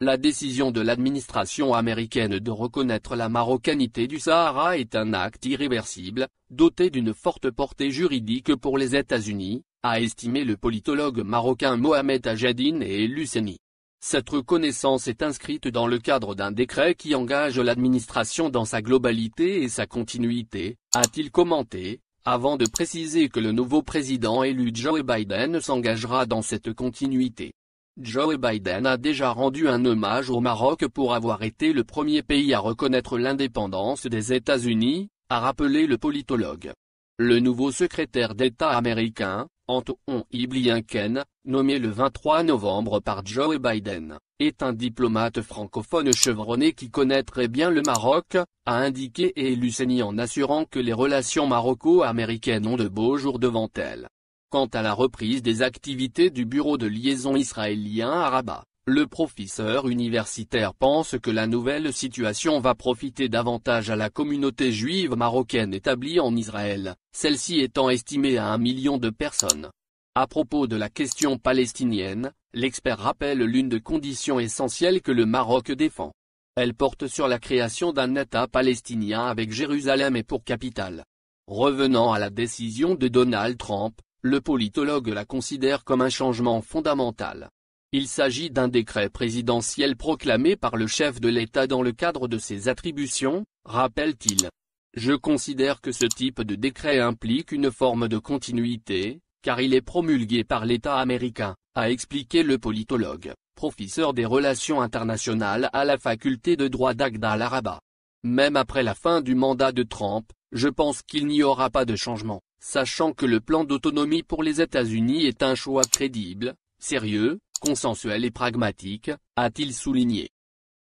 La décision de l'administration américaine de reconnaître la marocanité du Sahara est un acte irréversible, doté d'une forte portée juridique pour les États-Unis, a estimé le politologue marocain Mohamed Ajadine et Luceni. Cette reconnaissance est inscrite dans le cadre d'un décret qui engage l'administration dans sa globalité et sa continuité, a-t-il commenté, avant de préciser que le nouveau président élu Joe Biden s'engagera dans cette continuité. Joe Biden a déjà rendu un hommage au Maroc pour avoir été le premier pays à reconnaître l'indépendance des États-Unis, a rappelé le politologue. Le nouveau secrétaire d'État américain, Antoine Ken, nommé le 23 novembre par Joe Biden, est un diplomate francophone chevronné qui connaît très bien le Maroc, a indiqué et Eluseni en assurant que les relations maroco-américaines ont de beaux jours devant elles. Quant à la reprise des activités du bureau de liaison israélien à Rabat, le professeur universitaire pense que la nouvelle situation va profiter davantage à la communauté juive marocaine établie en Israël, celle-ci étant estimée à un million de personnes. À propos de la question palestinienne, l'expert rappelle l'une des conditions essentielles que le Maroc défend. Elle porte sur la création d'un État palestinien avec Jérusalem et pour capitale. Revenant à la décision de Donald Trump, le politologue la considère comme un changement fondamental. Il s'agit d'un décret présidentiel proclamé par le chef de l'État dans le cadre de ses attributions, rappelle-t-il. Je considère que ce type de décret implique une forme de continuité, car il est promulgué par l'État américain, a expliqué le politologue, professeur des relations internationales à la faculté de droit d'Agda al Même après la fin du mandat de Trump, je pense qu'il n'y aura pas de changement, sachant que le plan d'autonomie pour les États-Unis est un choix crédible, sérieux, Consensuel et pragmatique, a-t-il souligné.